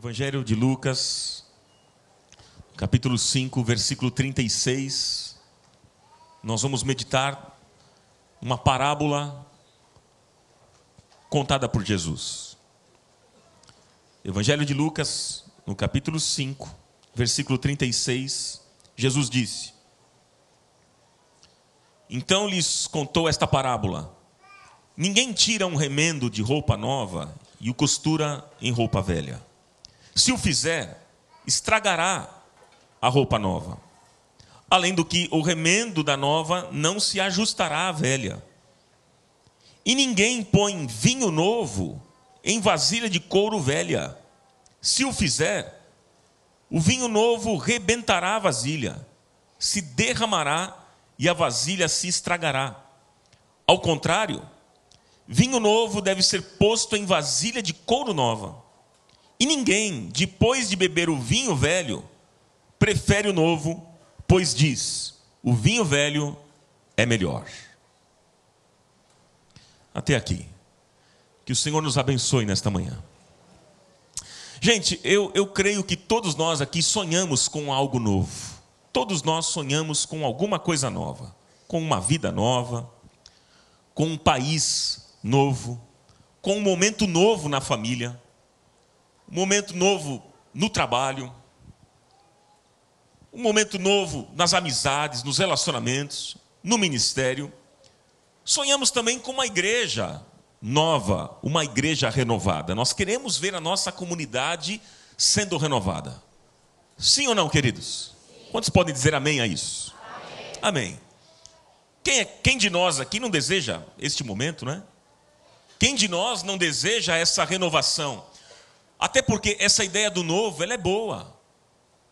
Evangelho de Lucas, capítulo 5, versículo 36. Nós vamos meditar uma parábola contada por Jesus. Evangelho de Lucas, no capítulo 5, versículo 36, Jesus disse: Então lhes contou esta parábola: Ninguém tira um remendo de roupa nova e o costura em roupa velha se o fizer, estragará a roupa nova. Além do que, o remendo da nova não se ajustará à velha. E ninguém põe vinho novo em vasilha de couro velha. Se o fizer, o vinho novo rebentará a vasilha, se derramará e a vasilha se estragará. Ao contrário, vinho novo deve ser posto em vasilha de couro nova e ninguém, depois de beber o vinho velho, prefere o novo, pois diz: o vinho velho é melhor. Até aqui. Que o Senhor nos abençoe nesta manhã. Gente, eu, eu creio que todos nós aqui sonhamos com algo novo. Todos nós sonhamos com alguma coisa nova, com uma vida nova, com um país novo, com um momento novo na família um momento novo no trabalho, um momento novo nas amizades, nos relacionamentos, no ministério. Sonhamos também com uma igreja nova, uma igreja renovada. Nós queremos ver a nossa comunidade sendo renovada. Sim ou não, queridos? Quantos podem dizer amém a isso? Amém. amém. Quem, é, quem de nós aqui não deseja este momento, né? Quem de nós não deseja essa renovação? Até porque essa ideia do novo, ela é boa.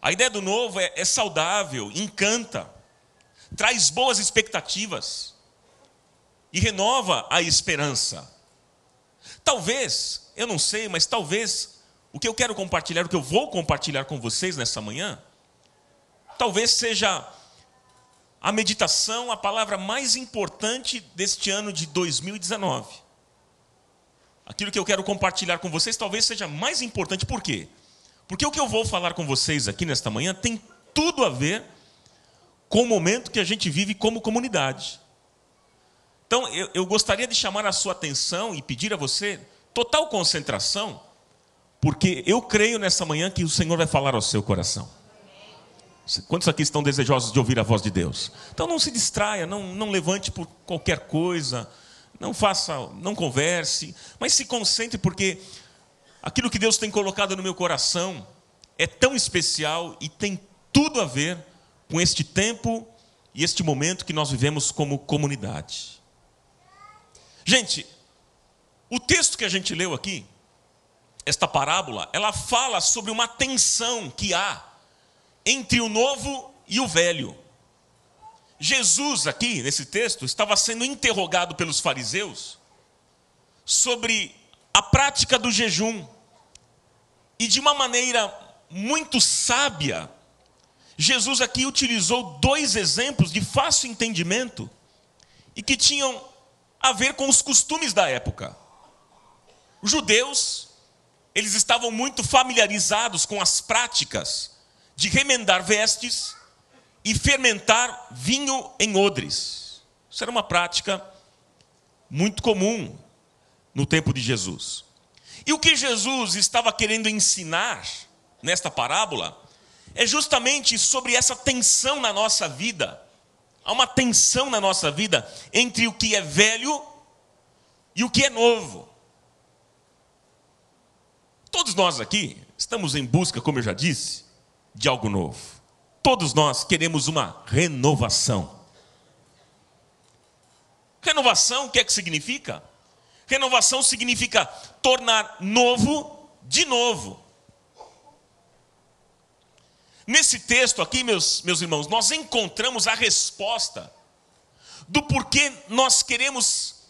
A ideia do novo é, é saudável, encanta, traz boas expectativas e renova a esperança. Talvez, eu não sei, mas talvez o que eu quero compartilhar, o que eu vou compartilhar com vocês nessa manhã, talvez seja a meditação, a palavra mais importante deste ano de 2019 aquilo que eu quero compartilhar com vocês talvez seja mais importante. Por quê? Porque o que eu vou falar com vocês aqui nesta manhã tem tudo a ver com o momento que a gente vive como comunidade. Então, eu, eu gostaria de chamar a sua atenção e pedir a você total concentração, porque eu creio nesta manhã que o Senhor vai falar ao seu coração. Quantos aqui estão desejosos de ouvir a voz de Deus? Então não se distraia, não, não levante por qualquer coisa, não faça, não converse, mas se concentre, porque aquilo que Deus tem colocado no meu coração é tão especial e tem tudo a ver com este tempo e este momento que nós vivemos como comunidade. Gente, o texto que a gente leu aqui, esta parábola, ela fala sobre uma tensão que há entre o novo e o velho. Jesus, aqui nesse texto, estava sendo interrogado pelos fariseus sobre a prática do jejum. E de uma maneira muito sábia, Jesus aqui utilizou dois exemplos de fácil entendimento e que tinham a ver com os costumes da época. Os judeus, eles estavam muito familiarizados com as práticas de remendar vestes e fermentar vinho em odres. Isso era uma prática muito comum no tempo de Jesus. E o que Jesus estava querendo ensinar nesta parábola é justamente sobre essa tensão na nossa vida. Há uma tensão na nossa vida entre o que é velho e o que é novo. Todos nós aqui estamos em busca, como eu já disse, de algo novo. Todos nós queremos uma renovação. Renovação, o que é que significa? Renovação significa tornar novo de novo. Nesse texto aqui, meus, meus irmãos, nós encontramos a resposta do porquê nós queremos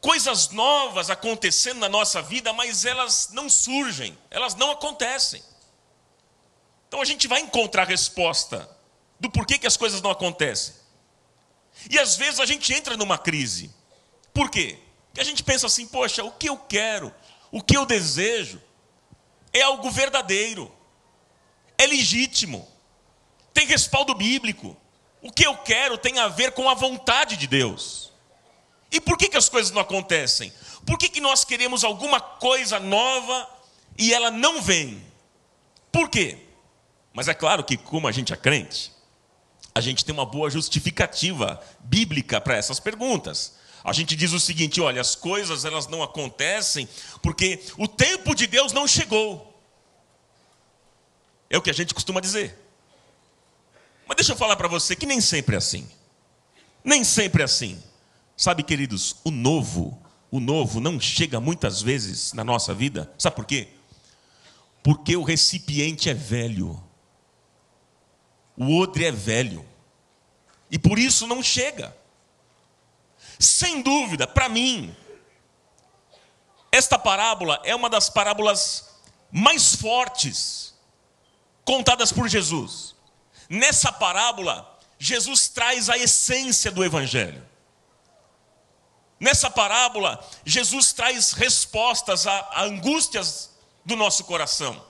coisas novas acontecendo na nossa vida, mas elas não surgem, elas não acontecem. Então a gente vai encontrar a resposta do porquê que as coisas não acontecem. E às vezes a gente entra numa crise. Por quê? Porque a gente pensa assim: poxa, o que eu quero, o que eu desejo, é algo verdadeiro, é legítimo, tem respaldo bíblico. O que eu quero tem a ver com a vontade de Deus. E por que, que as coisas não acontecem? Por que, que nós queremos alguma coisa nova e ela não vem? Por quê? Mas é claro que, como a gente é crente, a gente tem uma boa justificativa bíblica para essas perguntas. A gente diz o seguinte: olha, as coisas elas não acontecem porque o tempo de Deus não chegou. É o que a gente costuma dizer. Mas deixa eu falar para você que nem sempre é assim. Nem sempre é assim. Sabe, queridos, o novo, o novo não chega muitas vezes na nossa vida. Sabe por quê? Porque o recipiente é velho. O odre é velho. E por isso não chega. Sem dúvida, para mim, esta parábola é uma das parábolas mais fortes contadas por Jesus. Nessa parábola, Jesus traz a essência do Evangelho. Nessa parábola, Jesus traz respostas a, a angústias do nosso coração.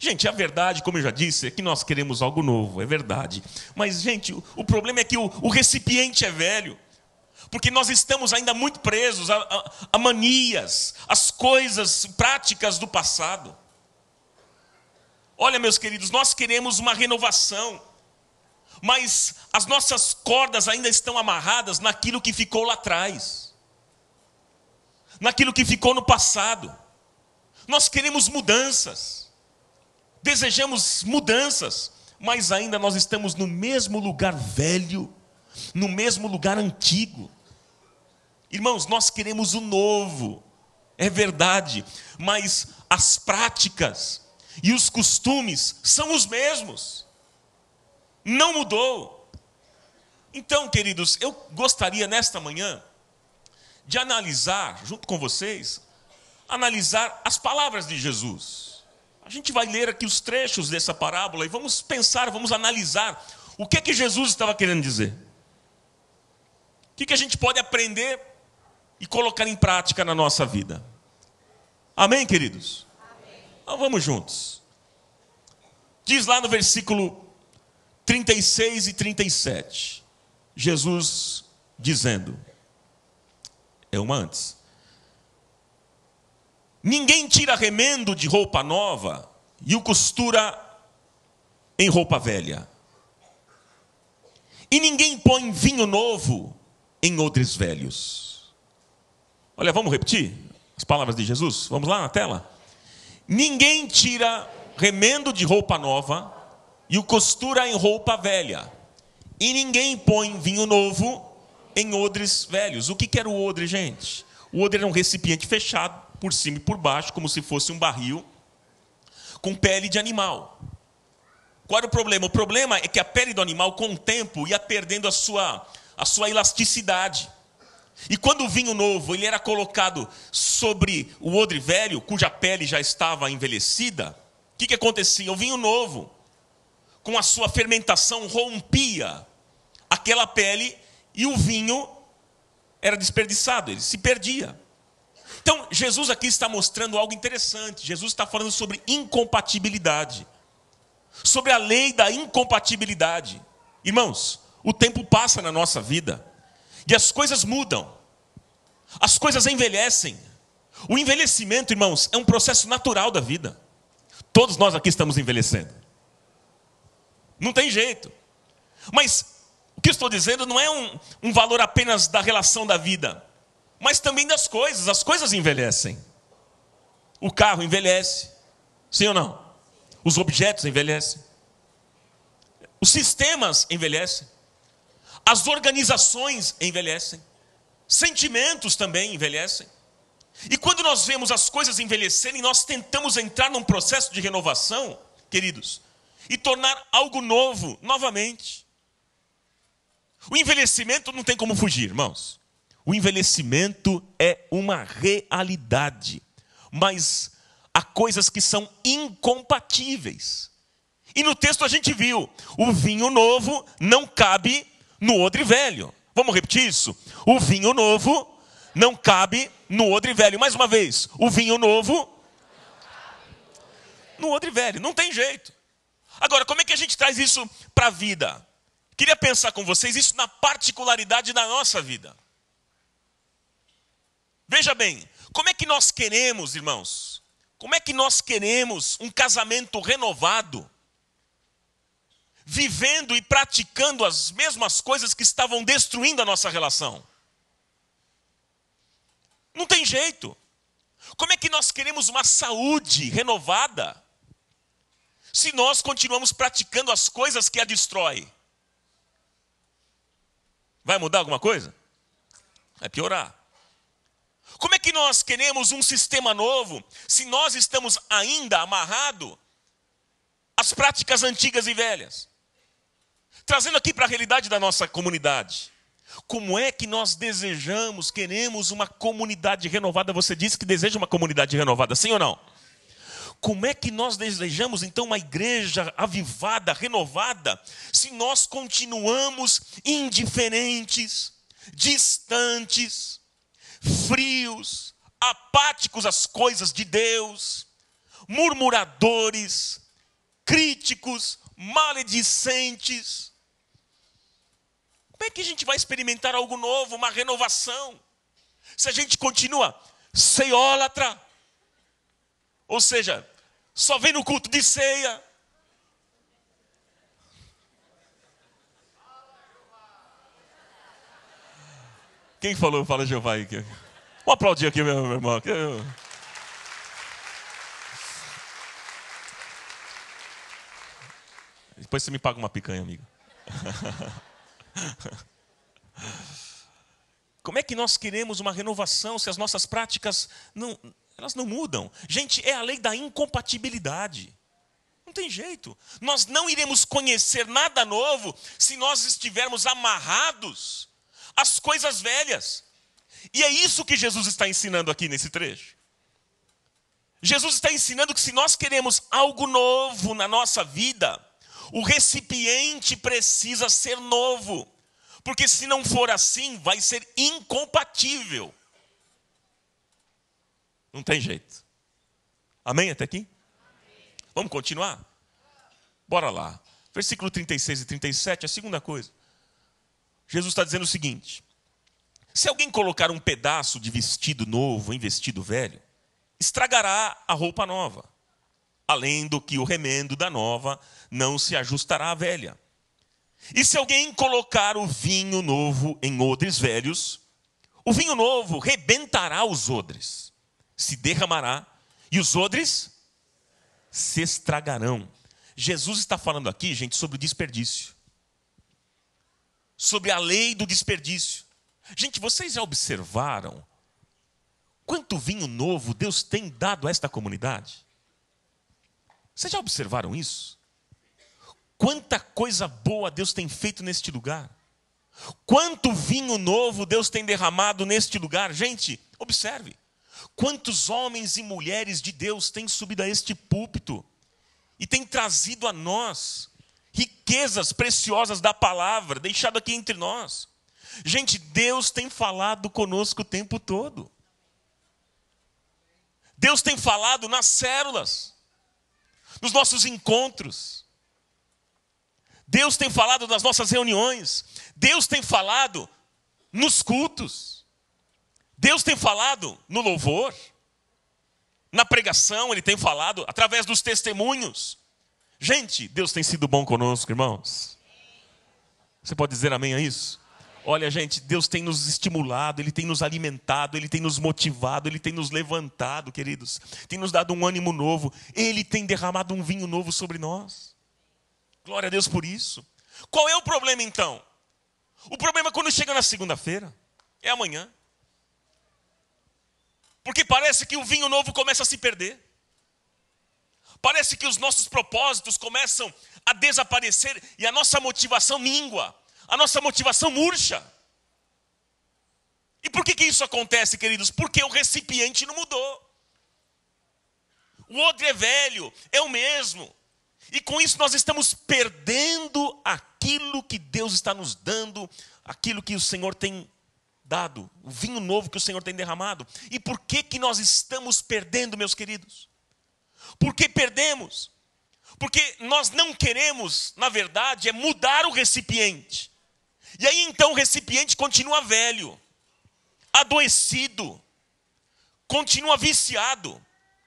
Gente, a verdade, como eu já disse, é que nós queremos algo novo, é verdade. Mas, gente, o, o problema é que o, o, recipiente é velho. Porque nós estamos ainda muito presos a, a, a manias, as coisas, práticas do passado. Olha, meus queridos, nós queremos uma renovação, mas as nossas cordas ainda estão amarradas naquilo que ficou lá atrás, naquilo que ficou no passado. Nós queremos mudanças desejamos mudanças, mas ainda nós estamos no mesmo lugar velho, no mesmo lugar antigo. Irmãos, nós queremos o novo, é verdade, mas as práticas e os costumes são os mesmos, não mudou. Então, queridos, eu gostaria nesta manhã de analisar, junto com vocês, analisar as palavras de Jesus. A gente vai ler aqui os trechos dessa parábola e vamos pensar, vamos analisar o que é que Jesus estava querendo dizer. O que, é que a gente pode aprender e colocar em prática na nossa vida. Amém, queridos? Amém. Então vamos juntos. Diz lá no versículo 36 e 37, Jesus dizendo: é uma antes. Ninguém tira remendo de roupa nova e o costura em roupa velha. E ninguém põe vinho novo em odres velhos. Olha, vamos repetir as palavras de Jesus? Vamos lá na tela? Ninguém tira remendo de roupa nova e o costura em roupa velha. E ninguém põe vinho novo em odres velhos. O que era o odre, gente? O odre era um recipiente fechado por cima e por baixo, como se fosse um barril, com pele de animal. Qual era o problema? O problema é que a pele do animal, com o tempo, ia perdendo a sua, a sua elasticidade. E quando o vinho novo ele era colocado sobre o odre velho, cuja pele já estava envelhecida, o que, que acontecia? O vinho novo, com a sua fermentação, rompia aquela pele e o vinho era desperdiçado, ele se perdia. Então, Jesus aqui está mostrando algo interessante. Jesus está falando sobre incompatibilidade, sobre a lei da incompatibilidade. Irmãos, o tempo passa na nossa vida e as coisas mudam, as coisas envelhecem. O envelhecimento, irmãos, é um processo natural da vida. Todos nós aqui estamos envelhecendo. Não tem jeito. Mas o que estou dizendo não é um, um valor apenas da relação da vida, mas também das coisas. As coisas envelhecem. O carro envelhece, sim ou não? Os objetos envelhecem. Os sistemas envelhecem. As organizações envelhecem. Sentimentos também envelhecem. E quando nós vemos as coisas envelhecerem, nós tentamos entrar num processo de renovação, queridos, e tornar algo novo novamente. O envelhecimento não tem como fugir, irmãos. O envelhecimento é uma realidade, mas há coisas que são incompatíveis. E no texto a gente viu: o vinho novo não cabe no odre velho. Vamos repetir isso? O vinho novo não cabe no odre velho. Mais uma vez, o vinho novo no odre velho. Não tem jeito. Agora, como é que a gente traz isso para a vida? Queria pensar com vocês isso na particularidade da nossa vida. Veja bem, como é que nós queremos, irmãos? Como é que nós queremos um casamento renovado? Vivendo e praticando as mesmas coisas que estavam destruindo a nossa relação. Não tem jeito. Como é que nós queremos uma saúde renovada se nós continuamos praticando as coisas que a destrói? Vai mudar alguma coisa? Vai piorar. Como é que nós queremos um sistema novo se nós estamos ainda amarrados às práticas antigas e velhas? Trazendo aqui para a realidade da nossa comunidade. Como é que nós desejamos, queremos uma comunidade renovada? Você disse que deseja uma comunidade renovada, sim ou não? Como é que nós desejamos então uma igreja avivada, renovada, se nós continuamos indiferentes, distantes? frios, apáticos às coisas de Deus, murmuradores, críticos, maledicentes. Como é que a gente vai experimentar algo novo, uma renovação? Se a gente continua ceólatra, ou seja, só vem no culto de ceia, Quem falou fala Jeová aí? Vamos aplaudir aqui, meu irmão. Depois você me paga uma picanha, amigo. Como é que nós queremos uma renovação se as nossas práticas não, elas não mudam? Gente, é a lei da incompatibilidade. Não tem jeito. Nós não iremos conhecer nada novo se nós estivermos amarrados as coisas velhas. E é isso que Jesus está ensinando aqui nesse trecho. Jesus está ensinando que se nós queremos algo novo na nossa vida, o recipiente precisa ser novo. Porque se não for assim, vai ser incompatível. Não tem jeito. Amém até aqui? Amém. Vamos continuar? Bora lá. Versículo 36 e 37, a segunda coisa. Jesus está dizendo o seguinte: se alguém colocar um pedaço de vestido novo em vestido velho, estragará a roupa nova, além do que o remendo da nova não se ajustará à velha. E se alguém colocar o vinho novo em odres velhos, o vinho novo rebentará os odres, se derramará, e os odres se estragarão. Jesus está falando aqui, gente, sobre o desperdício sobre a lei do desperdício. Gente, vocês já observaram quanto vinho novo Deus tem dado a esta comunidade? Vocês já observaram isso? Quanta coisa boa Deus tem feito neste lugar? Quanto vinho novo Deus tem derramado neste lugar? Gente, observe. Quantos homens e mulheres de Deus têm subido a este púlpito e têm trazido a nós riquezas preciosas da palavra, deixado aqui entre nós. Gente, Deus tem falado conosco o tempo todo. Deus tem falado nas células, nos nossos encontros. Deus tem falado nas nossas reuniões. Deus tem falado nos cultos. Deus tem falado no louvor. Na pregação, Ele tem falado através dos testemunhos. Gente, Deus tem sido bom conosco, irmãos. Você pode dizer amém a isso? Olha, gente, Deus tem nos estimulado, Ele tem nos alimentado, Ele tem nos motivado, Ele tem nos levantado, queridos. Tem nos dado um ânimo novo. Ele tem derramado um vinho novo sobre nós. Glória a Deus por isso. Qual é o problema então? O problema é quando chega na segunda-feira, é amanhã. Porque parece que o vinho novo começa a se perder. Parece que os nossos propósitos começam a desaparecer e a nossa motivação mingua, a nossa motivação murcha. E por que, que isso acontece, queridos? Porque o recipiente não mudou. O outro é velho, é o mesmo. E com isso nós estamos perdendo aquilo que Deus está nos dando, aquilo que o Senhor tem dado, o vinho novo que o Senhor tem derramado. E por que que nós estamos perdendo, meus queridos? Porque perdemos. Porque nós não queremos, na verdade, é mudar o recipiente. E aí então o recipiente continua velho, adoecido, continua viciado.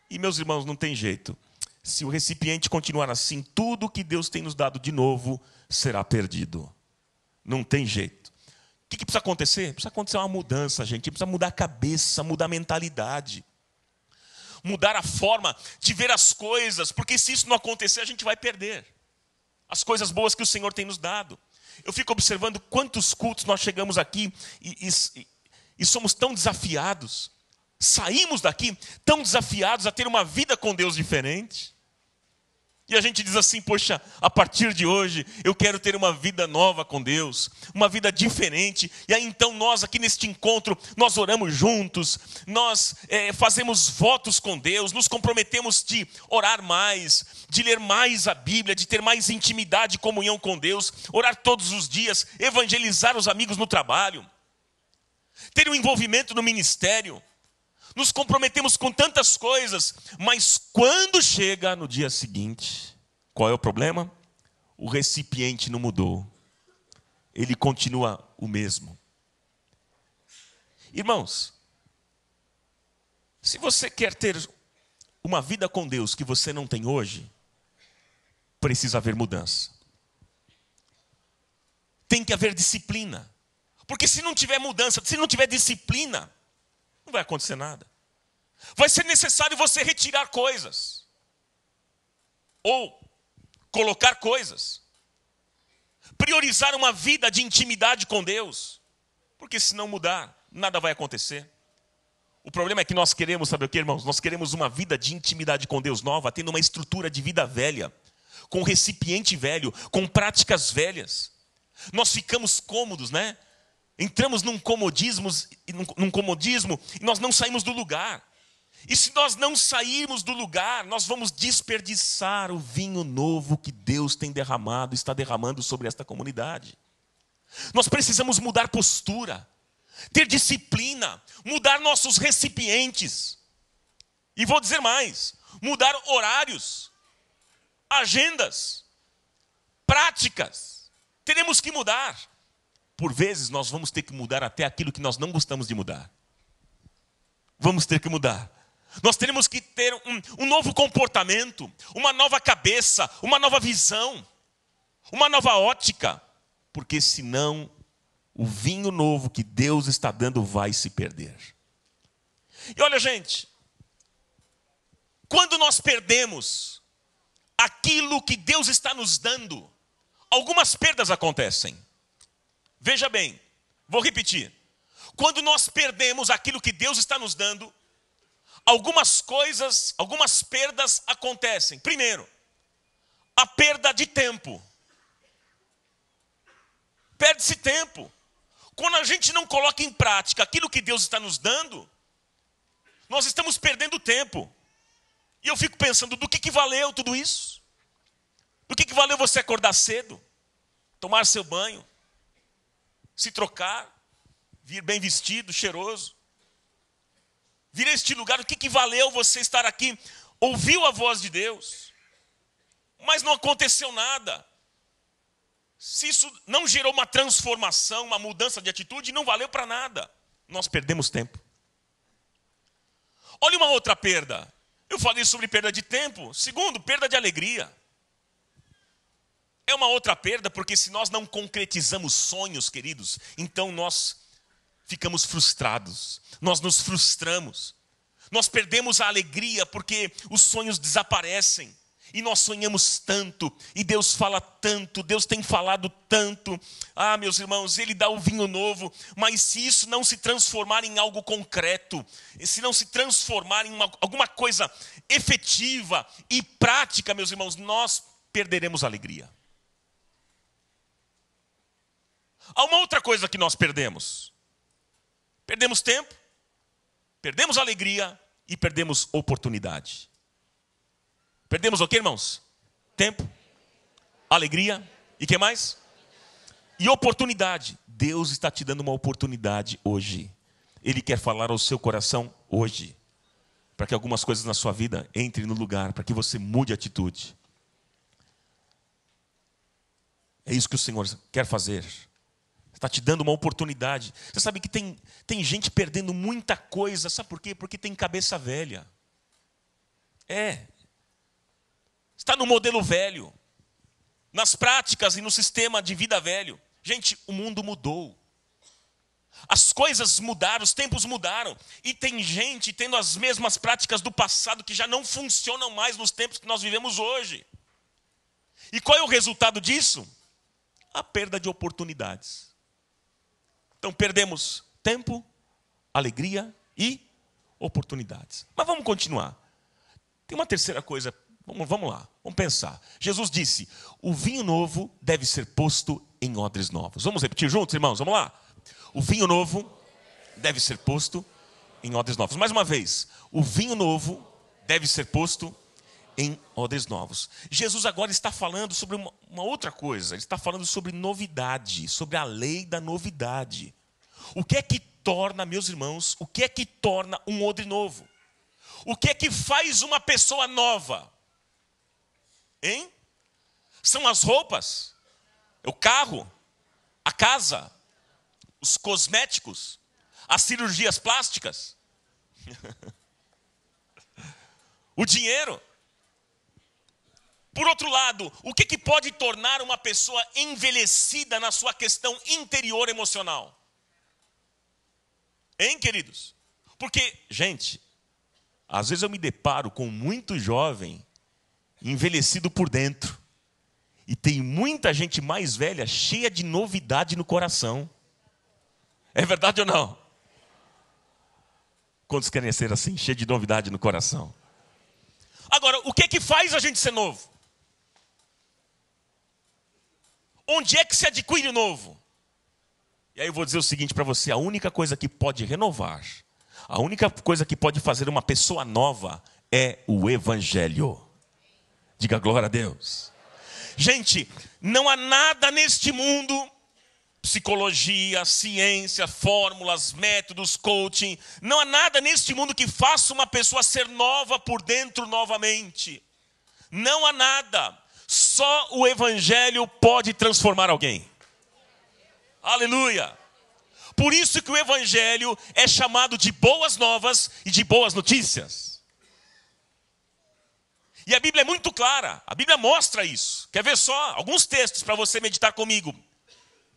E meus irmãos, não tem jeito. Se o recipiente continuar assim, tudo que Deus tem nos dado de novo será perdido. Não tem jeito. O que, precisa acontecer? Precisa acontecer uma mudança, gente. Precisa mudar a cabeça, mudar a mentalidade mudar a forma de ver as coisas, porque se isso não acontecer, a gente vai perder as coisas boas que o Senhor tem nos dado. Eu fico observando quantos cultos nós chegamos aqui e, e, e somos tão desafiados, saímos daqui tão desafiados a ter uma vida com Deus diferente. E a gente diz assim: poxa, a partir de hoje eu quero ter uma vida nova com Deus, uma vida diferente. E aí então nós aqui neste encontro, nós oramos juntos, nós é, fazemos votos com Deus, nos comprometemos de orar mais, de ler mais a Bíblia, de ter mais intimidade e comunhão com Deus, orar todos os dias, evangelizar os amigos no trabalho, ter um envolvimento no ministério nos comprometemos com tantas coisas, mas quando chega no dia seguinte, qual é o problema? O recipiente não mudou, ele continua o mesmo. Irmãos, se você quer ter uma vida com Deus que você não tem hoje, precisa haver mudança. Tem que haver disciplina. Porque se não tiver mudança, se não tiver disciplina, não vai acontecer nada. Vai ser necessário você retirar coisas. Ou colocar coisas. Priorizar uma vida de intimidade com Deus. Porque se não mudar, nada vai acontecer. O problema é que nós queremos, sabe o que, irmãos? Nós queremos uma vida de intimidade com Deus nova, tendo uma estrutura de vida velha, com recipiente velho, com práticas velhas. Nós ficamos cômodos, né? entramos num comodismo, num comodismo e nós não saímos do lugar. E se nós não sairmos do lugar, nós vamos desperdiçar o vinho novo que Deus tem derramado, está derramando sobre esta comunidade. Nós precisamos mudar postura, ter disciplina, mudar nossos recipientes. E vou dizer mais: mudar horários, agendas, práticas. Teremos que mudar por vezes nós vamos ter que mudar até aquilo que nós não gostamos de mudar. Vamos ter que mudar. Nós teremos que ter um, um novo comportamento, uma nova cabeça, uma nova visão, uma nova ótica, porque senão o vinho novo que Deus está dando vai se perder. E olha, gente, quando nós perdemos aquilo que Deus está nos dando, algumas perdas acontecem. Veja bem, vou repetir. Quando nós perdemos aquilo que Deus está nos dando, algumas coisas, algumas perdas acontecem. Primeiro, a perda de tempo. Perde-se tempo. Quando a gente não coloca em prática aquilo que Deus está nos dando, nós estamos perdendo tempo. E eu fico pensando, do que, que valeu tudo isso? Do que, que valeu você acordar cedo, tomar seu banho, se trocar, vir bem vestido, cheiroso. Vir a este lugar, o que, que valeu você estar aqui? Ouviu a voz de Deus, mas não aconteceu nada. Se isso não gerou uma transformação, uma mudança de atitude, não valeu para nada. Nós perdemos tempo. Olha uma outra perda. Eu falei sobre perda de tempo. Segundo, perda de alegria. É uma outra perda, porque se nós não concretizamos sonhos, queridos, então nós ficamos frustrados, nós nos frustramos, nós perdemos a alegria porque os sonhos desaparecem. E nós sonhamos tanto, e Deus fala tanto, Deus tem falado tanto. Ah, meus irmãos, Ele dá o vinho novo, mas se isso não se transformar em algo concreto, se não se transformar em uma, alguma coisa efetiva e prática, meus irmãos, nós perderemos a alegria. Há uma outra coisa que nós perdemos: perdemos tempo, perdemos alegria e perdemos oportunidade. Perdemos o que, irmãos? Tempo, alegria e que mais? E oportunidade. Deus está te dando uma oportunidade hoje. Ele quer falar ao seu coração hoje, para que algumas coisas na sua vida entrem no lugar, para que você mude a atitude. É isso que o Senhor quer fazer. Está te dando uma oportunidade. Você sabe que tem, tem gente perdendo muita coisa, sabe por quê? Porque tem cabeça velha. É. Está no modelo velho, nas práticas e no sistema de vida velho. Gente, o mundo mudou. As coisas mudaram, os tempos mudaram. E tem gente tendo as mesmas práticas do passado que já não funcionam mais nos tempos que nós vivemos hoje. E qual é o resultado disso? A perda de oportunidades. Então perdemos tempo, alegria e oportunidades. Mas vamos continuar. Tem uma terceira coisa. Vamos, vamos lá, vamos pensar. Jesus disse: o vinho novo deve ser posto em odres novos. Vamos repetir juntos, irmãos? Vamos lá. O vinho novo deve ser posto em odres novos. Mais uma vez, o vinho novo deve ser posto em odres novos. Jesus agora está falando sobre uma uma outra coisa. Ele está falando sobre novidade, sobre a lei da novidade. O que é que torna, meus irmãos, o que é que torna um odre novo? O que é que faz uma pessoa nova? Hein? São as roupas, o carro, a casa, os cosméticos, as cirurgias plásticas, o dinheiro. Por outro lado, o que, que pode tornar uma pessoa envelhecida na sua questão interior emocional? Hein, queridos? Porque, gente, às vezes eu me deparo com muito jovem envelhecido por dentro. E tem muita gente mais velha cheia de novidade no coração. É verdade ou não? Quantos querem ser assim, cheia de novidade no coração? Agora, o que que faz a gente ser novo? Onde é que se adquire o novo? E aí eu vou dizer o seguinte para você: a única coisa que pode renovar, a única coisa que pode fazer uma pessoa nova é o Evangelho. Diga glória a Deus. Gente, não há nada neste mundo psicologia, ciência, fórmulas, métodos, coaching. Não há nada neste mundo que faça uma pessoa ser nova por dentro novamente. Não há nada. Só o Evangelho pode transformar alguém. Aleluia! Por isso que o Evangelho é chamado de boas novas e de boas notícias. E a Bíblia é muito clara, a Bíblia mostra isso. Quer ver só alguns textos para você meditar comigo?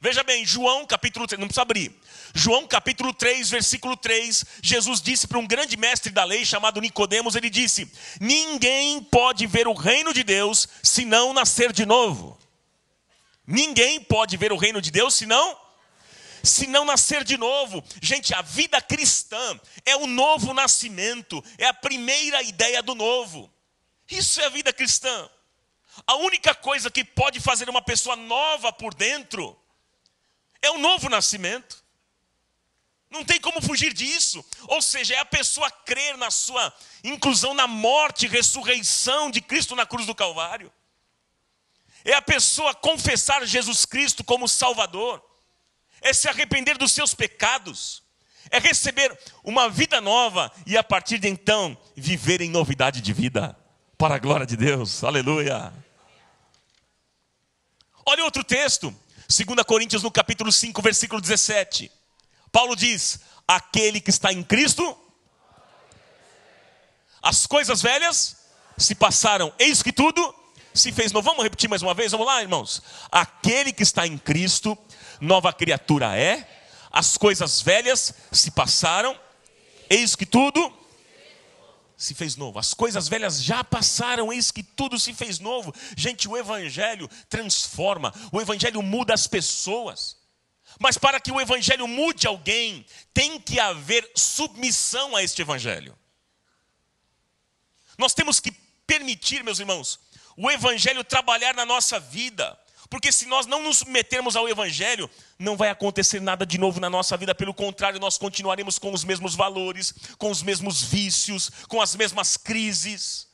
Veja bem, João capítulo 3, não precisa abrir. João capítulo 3, versículo 3, Jesus disse para um grande mestre da lei chamado Nicodemos, ele disse: "Ninguém pode ver o reino de Deus se não nascer de novo". Ninguém pode ver o reino de Deus se não se não nascer de novo. Gente, a vida cristã é o novo nascimento, é a primeira ideia do novo. Isso é a vida cristã. A única coisa que pode fazer uma pessoa nova por dentro é o novo nascimento. Não tem como fugir disso. Ou seja, é a pessoa crer na sua inclusão na morte e ressurreição de Cristo na cruz do Calvário. É a pessoa confessar Jesus Cristo como Salvador. É se arrepender dos seus pecados. É receber uma vida nova e a partir de então viver em novidade de vida. Para a glória de Deus. Aleluia. Olha outro texto. 2 Coríntios no capítulo 5, versículo 17. Paulo diz: "Aquele que está em Cristo, as coisas velhas se passaram, eis que tudo se fez novo". Vamos repetir mais uma vez, vamos lá, irmãos. Aquele que está em Cristo, nova criatura é. As coisas velhas se passaram, eis que tudo se fez novo. As coisas velhas já passaram, eis que tudo se fez novo. Gente, o Evangelho transforma, o Evangelho muda as pessoas. Mas para que o Evangelho mude alguém, tem que haver submissão a este Evangelho. Nós temos que permitir, meus irmãos, o Evangelho trabalhar na nossa vida. Porque se nós não nos submetermos ao Evangelho, não vai acontecer nada de novo na nossa vida. Pelo contrário, nós continuaremos com os mesmos valores, com os mesmos vícios, com as mesmas crises,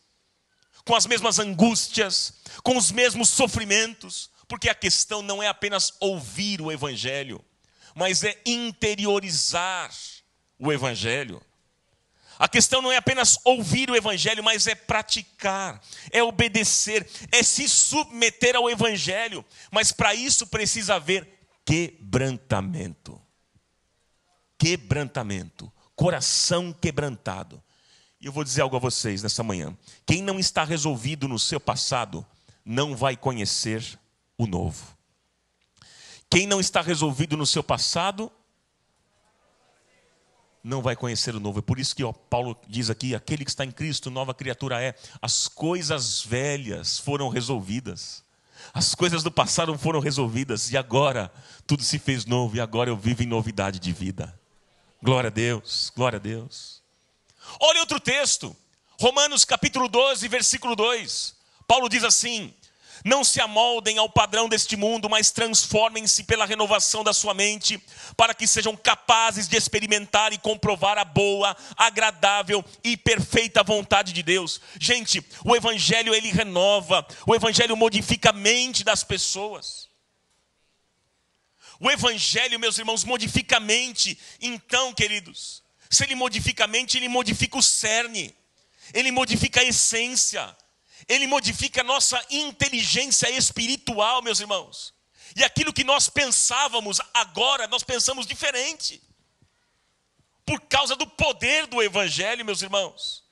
com as mesmas angústias, com os mesmos sofrimentos. Porque a questão não é apenas ouvir o Evangelho, mas é interiorizar o Evangelho. A questão não é apenas ouvir o Evangelho, mas é praticar, é obedecer, é se submeter ao Evangelho. Mas para isso precisa haver quebrantamento. Quebrantamento. Coração quebrantado. E eu vou dizer algo a vocês nessa manhã. Quem não está resolvido no seu passado, não vai conhecer o novo. Quem não está resolvido no seu passado, não vai conhecer o novo. É por isso que ó, Paulo diz aqui: aquele que está em Cristo, nova criatura é. As coisas velhas foram resolvidas. As coisas do passado foram resolvidas e agora tudo se fez novo e agora eu vivo em novidade de vida. Glória a Deus, glória a Deus. Olha outro texto, Romanos capítulo 12, versículo 2. Paulo diz assim: não se amoldem ao padrão deste mundo, mas transformem-se pela renovação da sua mente, para que sejam capazes de experimentar e comprovar a boa, agradável e perfeita vontade de Deus. Gente, o evangelho ele renova, o evangelho modifica a mente das pessoas. O evangelho, meus irmãos, modifica a mente. Então, queridos, se ele modifica a mente, ele modifica o cerne. Ele modifica a essência ele modifica a nossa inteligência espiritual, meus irmãos. E aquilo que nós pensávamos agora, nós pensamos diferente. Por causa do poder do Evangelho, meus irmãos.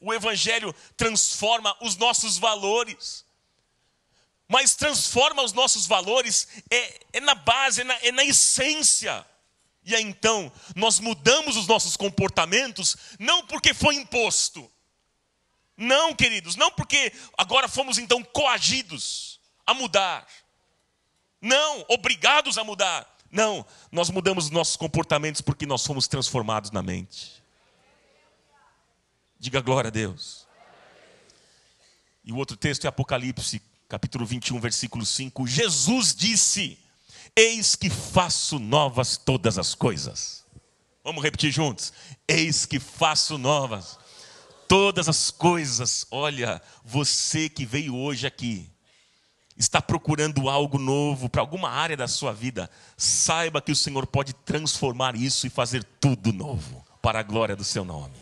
O Evangelho transforma os nossos valores. Mas transforma os nossos valores é, é na base, é na, é na essência. E aí então, nós mudamos os nossos comportamentos, não porque foi imposto não, queridos, não porque agora fomos então coagidos a mudar. Não, obrigados a mudar. Não, nós mudamos nossos comportamentos porque nós fomos transformados na mente. Diga glória a Deus. E o outro texto é Apocalipse, capítulo 21, versículo 5. Jesus disse: Eis que faço novas todas as coisas. Vamos repetir juntos. Eis que faço novas todas as coisas. Olha, você que veio hoje aqui, está procurando algo novo para alguma área da sua vida, saiba que o Senhor pode transformar isso e fazer tudo novo para a glória do seu nome.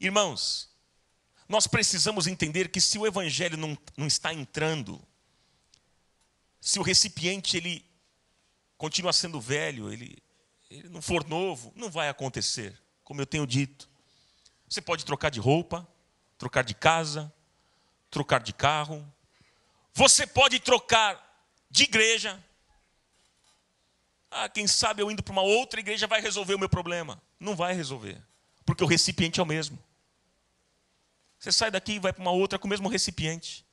Irmãos, nós precisamos entender que se o evangelho não, não está entrando, se o recipiente ele continua sendo velho, ele, ele não for novo, não vai acontecer como eu tenho dito. Você pode trocar de roupa, trocar de casa, trocar de carro. Você pode trocar de igreja. Ah, quem sabe eu indo para uma outra igreja vai resolver o meu problema. Não vai resolver, porque o recipiente é o mesmo. Você sai daqui e vai para uma outra com o mesmo recipiente.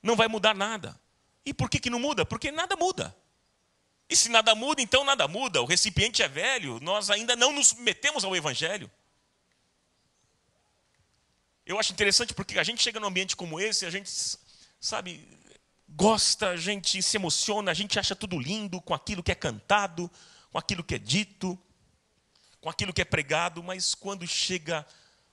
Não vai mudar nada. E por que, que não muda? Porque nada muda. E se nada muda, então nada muda. O recipiente é velho, nós ainda não nos submetemos ao Evangelho. Eu acho interessante porque a gente chega num ambiente como esse, a gente, sabe, gosta, a gente se emociona, a gente acha tudo lindo com aquilo que é cantado, com aquilo que é dito, com aquilo que é pregado, mas quando chega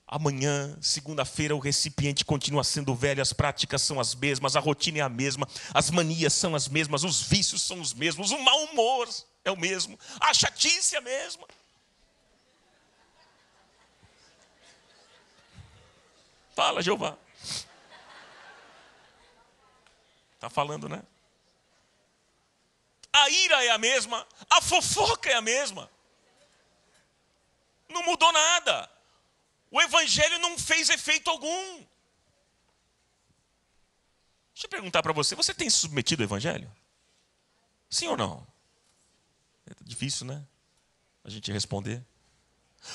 Amanhã, segunda-feira, o recipiente continua sendo velho, as práticas são as mesmas, a rotina é a mesma, as manias são as mesmas, os vícios são os mesmos, o mau humor é o mesmo, a chatice é a mesma. Fala, Jeová. Está falando, né? A ira é a mesma, a fofoca é a mesma. Não mudou nada o evangelho não fez efeito algum. Deixa eu perguntar para você: você tem se submetido ao evangelho? Sim ou não? É difícil, né? A gente responder.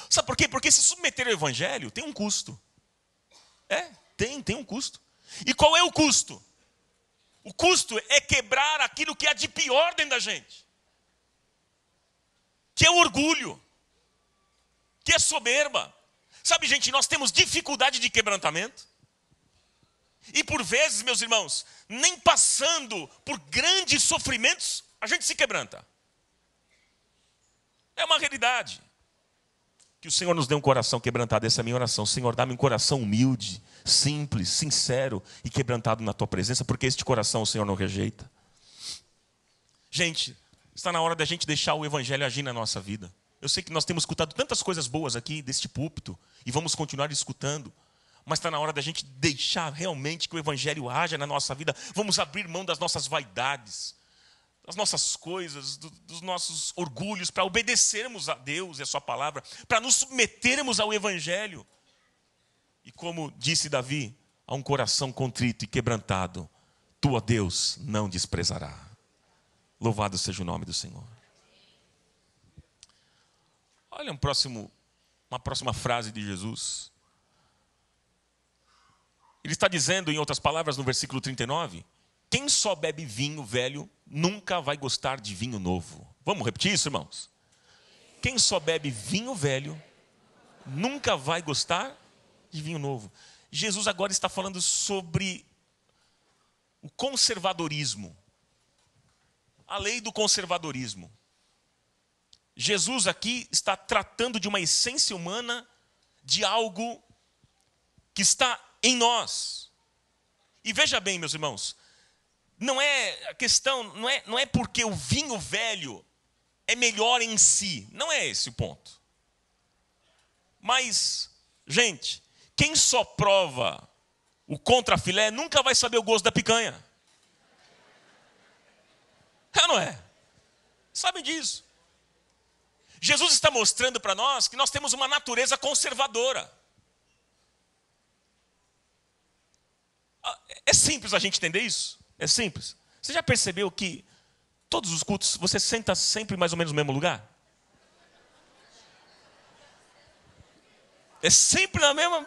Sabe por quê? Porque se submeter ao evangelho tem um custo. É, tem, tem um custo. E qual é o custo? O custo é quebrar aquilo que há de pior dentro da gente. Que é o orgulho. Que é soberba. Sabe, gente, nós temos dificuldade de quebrantamento. E por vezes, meus irmãos, nem passando por grandes sofrimentos, a gente se quebranta. É uma realidade. Que o Senhor nos dê um coração quebrantado, essa é a minha oração. Senhor, dá-me um coração humilde, simples, sincero e quebrantado na tua presença, porque este coração o Senhor não rejeita. Gente, está na hora da gente deixar o Evangelho agir na nossa vida. Eu sei que nós temos escutado tantas coisas boas aqui deste púlpito e vamos continuar escutando, mas está na hora da gente deixar realmente que o Evangelho haja na nossa vida. Vamos abrir mão das nossas vaidades, das nossas coisas, do, dos nossos orgulhos, para obedecermos a Deus e a Sua palavra, para nos submetermos ao Evangelho. E como disse Davi, a um coração contrito e quebrantado, tu, Deus, não desprezará. Louvado seja o nome do Senhor. Olha um próximo, uma próxima frase de Jesus. Ele está dizendo, em outras palavras, no versículo 39, quem só bebe vinho velho nunca vai gostar de vinho novo. Vamos repetir isso, irmãos? Quem só bebe vinho velho nunca vai gostar de vinho novo. Jesus agora está falando sobre o conservadorismo, a lei do conservadorismo. Jesus aqui está tratando de uma essência humana, de algo que está em nós. E veja bem, meus irmãos, não é a questão, não é, não é porque o vinho velho é melhor em si, não é esse o ponto. Mas, gente, quem só prova o contrafilé nunca vai saber o gosto da picanha. É, não é? Sabem disso. Jesus está mostrando para nós que nós temos uma natureza conservadora. Ah, é simples a gente entender isso? É simples. Você já percebeu que todos os cultos você senta sempre mais ou menos no mesmo lugar? É sempre na mesma.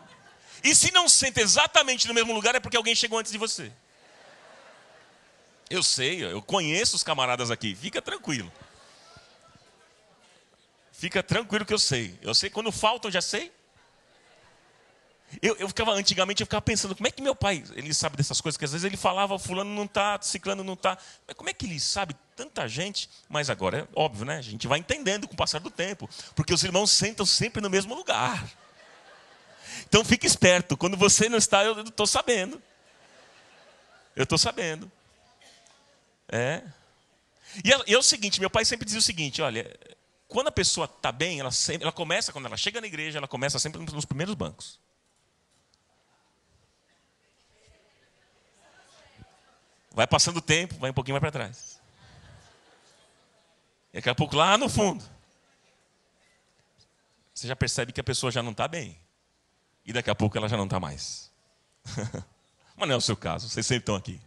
E se não senta exatamente no mesmo lugar é porque alguém chegou antes de você. Eu sei, eu conheço os camaradas aqui, fica tranquilo. Fica tranquilo que eu sei. Eu sei, quando falta, eu já sei. Eu, eu ficava, antigamente, eu ficava pensando, como é que meu pai, ele sabe dessas coisas? Que às vezes ele falava, fulano não está, ciclano não está. Mas como é que ele sabe tanta gente? Mas agora, é óbvio, né? A gente vai entendendo com o passar do tempo. Porque os irmãos sentam sempre no mesmo lugar. Então, fique esperto. Quando você não está, eu estou sabendo. Eu estou sabendo. É. E é, e é o seguinte, meu pai sempre dizia o seguinte, olha, quando a pessoa está bem, ela, sempre, ela começa, quando ela chega na igreja, ela começa sempre nos primeiros bancos. Vai passando o tempo, vai um pouquinho mais para trás. E daqui a pouco lá no fundo. Você já percebe que a pessoa já não está bem. E daqui a pouco ela já não está mais. Mas não é o seu caso, vocês sempre estão aqui.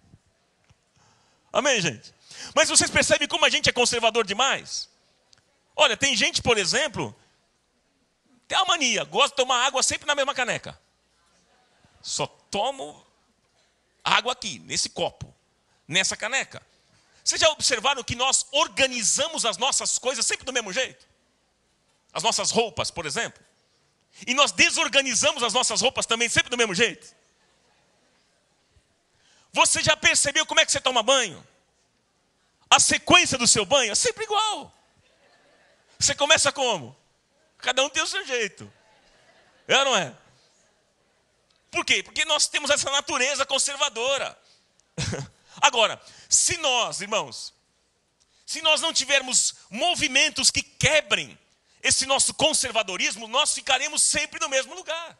Amém, gente? Mas vocês percebem como a gente é conservador demais? Olha, tem gente, por exemplo, tem uma mania, gosta de tomar água sempre na mesma caneca. Só tomo água aqui, nesse copo, nessa caneca. Vocês já observaram que nós organizamos as nossas coisas sempre do mesmo jeito? As nossas roupas, por exemplo. E nós desorganizamos as nossas roupas também sempre do mesmo jeito? Você já percebeu como é que você toma banho? A sequência do seu banho é sempre igual. Você começa como? Cada um tem o seu jeito. É ou não é? Por quê? Porque nós temos essa natureza conservadora. Agora, se nós, irmãos, se nós não tivermos movimentos que quebrem esse nosso conservadorismo, nós ficaremos sempre no mesmo lugar.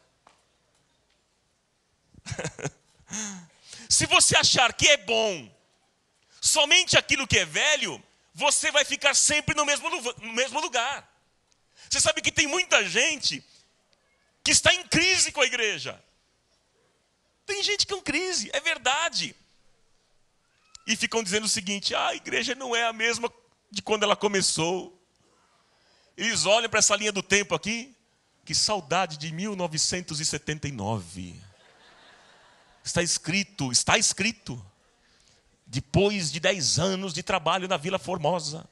se você achar que é bom somente aquilo que é velho, você vai ficar sempre no mesmo, no mesmo lugar. Você sabe que tem muita gente que está em crise com a igreja. Tem gente que é em crise, é verdade. E ficam dizendo o seguinte: ah, a igreja não é a mesma de quando ela começou. Eles olham para essa linha do tempo aqui, que saudade de 1979. Está escrito, está escrito. Depois de dez anos de trabalho na Vila Formosa,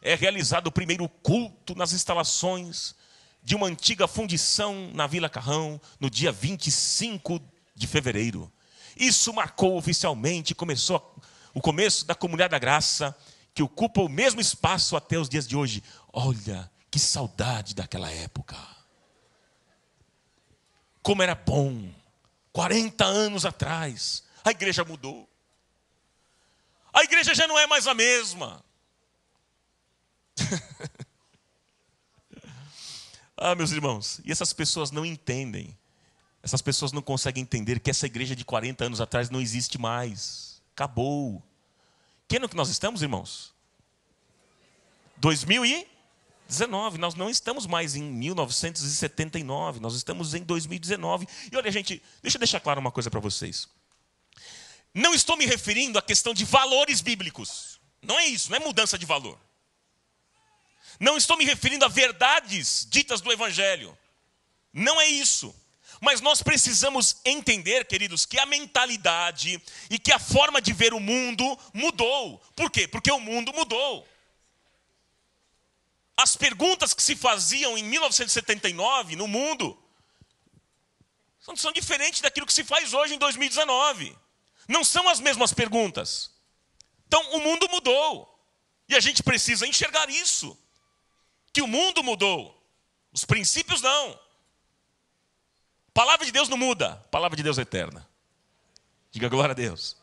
é realizado o primeiro culto nas instalações de uma antiga fundição na Vila Carrão, no dia 25 de fevereiro. Isso marcou oficialmente, começou o começo da Comunidade da Graça, que ocupa o mesmo espaço até os dias de hoje. Olha, que saudade daquela época. Como era bom. 40 anos atrás, a igreja mudou. A igreja já não é mais a mesma. ah, meus irmãos, e essas pessoas não entendem. Essas pessoas não conseguem entender que essa igreja de 40 anos atrás não existe mais. Acabou. Que ano que nós estamos, irmãos? 2019. Nós não estamos mais em 1979, nós estamos em 2019. E olha, gente, deixa eu deixar claro uma coisa para vocês. Não estou me referindo à questão de valores bíblicos. Não é isso, não é mudança de valor. Não estou me referindo a verdades ditas do Evangelho. Não é isso. Mas nós precisamos entender, queridos, que a mentalidade e que a forma de ver o mundo mudou. Por quê? Porque o mundo mudou. As perguntas que se faziam em 1979 no mundo são diferentes daquilo que se faz hoje em 2019. Não são as mesmas perguntas. Então, o mundo mudou. E a gente precisa enxergar isso. Que o mundo mudou. Os princípios não. palavra de Deus não muda. palavra de Deus é eterna. Diga glória a Deus.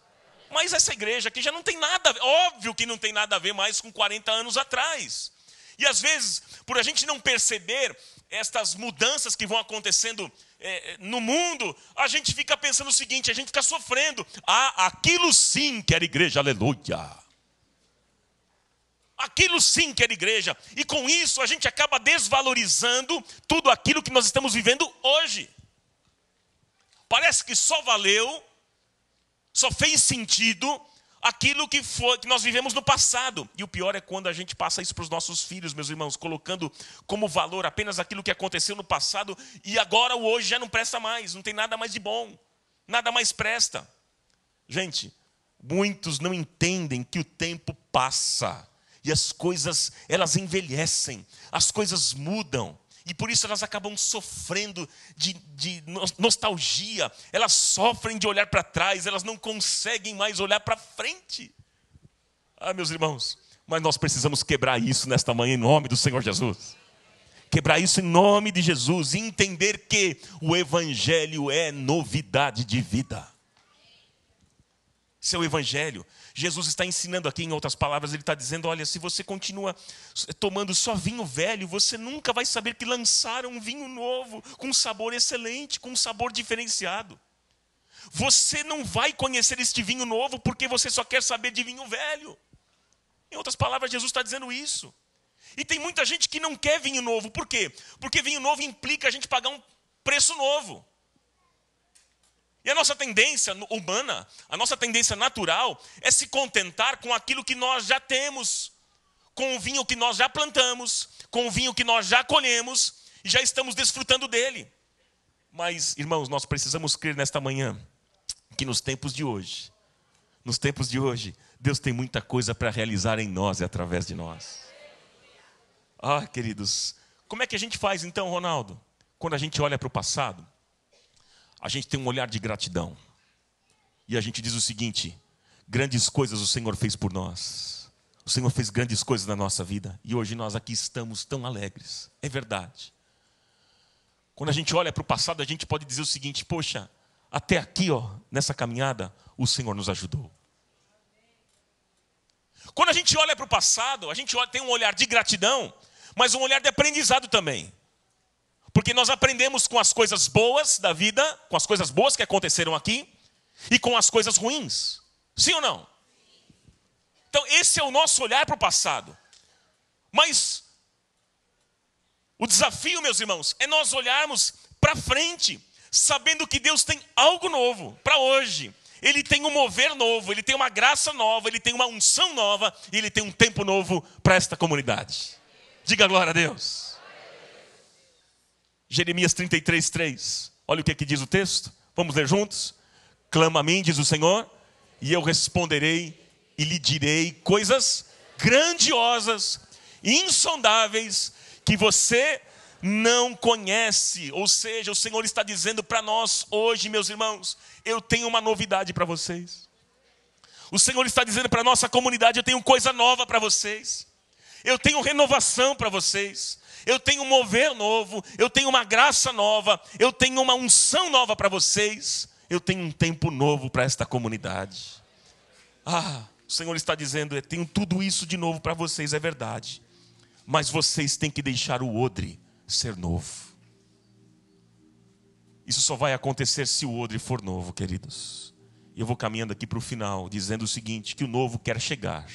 Mas essa igreja aqui já não tem nada a ver. Óbvio que não tem nada a ver mais com 40 anos atrás. E às vezes, por a gente não perceber, estas mudanças que vão acontecendo é, no mundo, a gente fica pensando o seguinte: a gente fica sofrendo. Ah, aquilo sim que era igreja, aleluia. Aquilo sim que era igreja. E com isso a gente acaba desvalorizando tudo aquilo que nós estamos vivendo hoje. Parece que só valeu, só fez sentido aquilo que, foi, que nós vivemos no passado. E o pior é quando a gente passa isso para os nossos filhos, meus irmãos, colocando como valor apenas aquilo que aconteceu no passado e agora o hoje já não presta mais, não tem nada mais de bom, nada mais presta. Gente, muitos não entendem que o tempo passa e as coisas, elas envelhecem, as coisas mudam. E por isso elas acabam sofrendo de, de nostalgia, elas sofrem de olhar para trás, elas não conseguem mais olhar para frente. Ah, meus irmãos, mas nós precisamos quebrar isso nesta manhã em nome do Senhor Jesus. Quebrar isso em nome de Jesus e entender que o Evangelho é novidade de vida. Seu Evangelho Jesus está ensinando aqui, em outras palavras, ele está dizendo: olha, se você continua tomando só vinho velho, você nunca vai saber que lançaram um vinho novo, com um sabor excelente, com um sabor diferenciado. Você não vai conhecer este vinho novo porque você só quer saber de vinho velho. Em outras palavras, Jesus está dizendo isso. E tem muita gente que não quer vinho novo, por quê? Porque vinho novo implica a gente pagar um preço novo. E a nossa tendência humana, a nossa tendência natural, é se contentar com aquilo que nós já temos, com o vinho que nós já plantamos, com o vinho que nós já colhemos e já estamos desfrutando dele. Mas, irmãos, nós precisamos crer nesta manhã que nos tempos de hoje, nos tempos de hoje, Deus tem muita coisa para realizar em nós e através de nós. Ah, queridos, como é que a gente faz então, Ronaldo? Quando a gente olha para o passado, a gente tem um olhar de gratidão. E a gente diz o seguinte: grandes coisas o Senhor fez por nós. O Senhor fez grandes coisas na nossa vida e hoje nós aqui estamos tão alegres. É verdade. Quando a gente olha para o passado, a gente pode dizer o seguinte: poxa, até aqui, ó, nessa caminhada, o Senhor nos ajudou. Quando a gente olha para o passado, a gente tem um olhar de gratidão, mas um olhar de aprendizado também. Porque nós aprendemos com as coisas boas da vida, com as coisas boas que aconteceram aqui, e com as coisas ruins. Sim ou não? Então, esse é o nosso olhar para o passado. Mas o desafio, meus irmãos, é nós olharmos para frente, sabendo que Deus tem algo novo para hoje. Ele tem um mover novo, ele tem uma graça nova, ele tem uma unção nova e ele tem um tempo novo para esta comunidade. Diga glória a Deus. Jeremias 33, 3. Olha o que, é que diz o texto. Vamos ler juntos? Clama a mim, diz o Senhor, e eu responderei e lhe direi coisas grandiosas, insondáveis, que você não conhece. Ou seja, o Senhor está dizendo para nós hoje, meus irmãos, eu tenho uma novidade para vocês. O Senhor está dizendo para a nossa comunidade: eu tenho coisa nova para vocês. Eu tenho renovação para vocês eu tenho um mover novo, eu tenho uma graça nova, eu tenho uma unção nova para vocês, eu tenho um tempo novo para esta comunidade. Ah, o Senhor está dizendo: eu tenho tudo isso de novo para vocês, é verdade, mas vocês têm que deixar o odre ser novo. Isso só vai acontecer se o odre for novo, queridos. E eu vou caminhando aqui para o final, dizendo o seguinte: que o novo quer chegar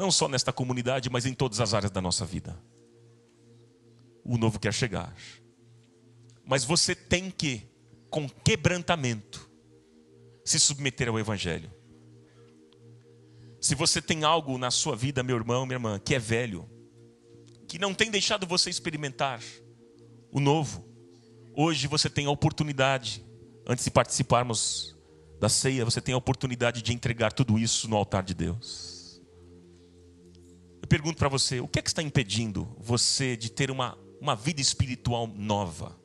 não só nesta comunidade, mas em todas as áreas da nossa vida. O novo quer chegar. Mas você tem que, com quebrantamento, se submeter ao Evangelho. Se você tem algo na sua vida, meu irmão, minha irmã, que é velho, que não tem deixado você experimentar o novo, hoje você tem a oportunidade, antes de participarmos da ceia, você tem a oportunidade de entregar tudo isso no altar de Deus pergunto para você: o que é que está impedindo você de ter uma, uma vida espiritual nova?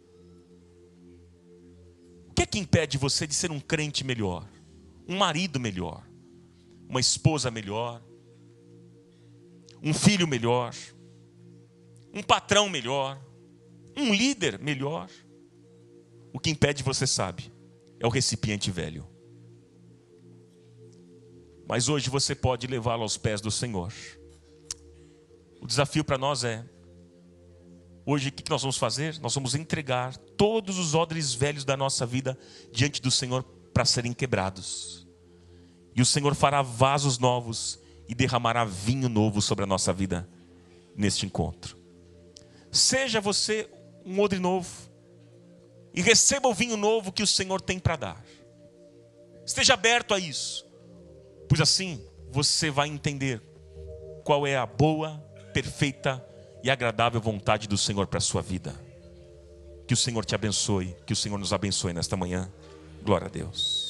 O que é que impede você de ser um crente melhor, um marido melhor, uma esposa melhor, um filho melhor, um patrão melhor, um líder melhor? O que impede você sabe, é o recipiente velho. Mas hoje você pode levá-lo aos pés do Senhor. O desafio para nós é: hoje o que nós vamos fazer? Nós vamos entregar todos os odres velhos da nossa vida diante do Senhor para serem quebrados. E o Senhor fará vasos novos e derramará vinho novo sobre a nossa vida neste encontro. Seja você um odre novo e receba o vinho novo que o Senhor tem para dar. Esteja aberto a isso, pois assim você vai entender qual é a boa, perfeita e agradável vontade do Senhor para a sua vida. Que o Senhor te abençoe, que o Senhor nos abençoe nesta manhã. Glória a Deus.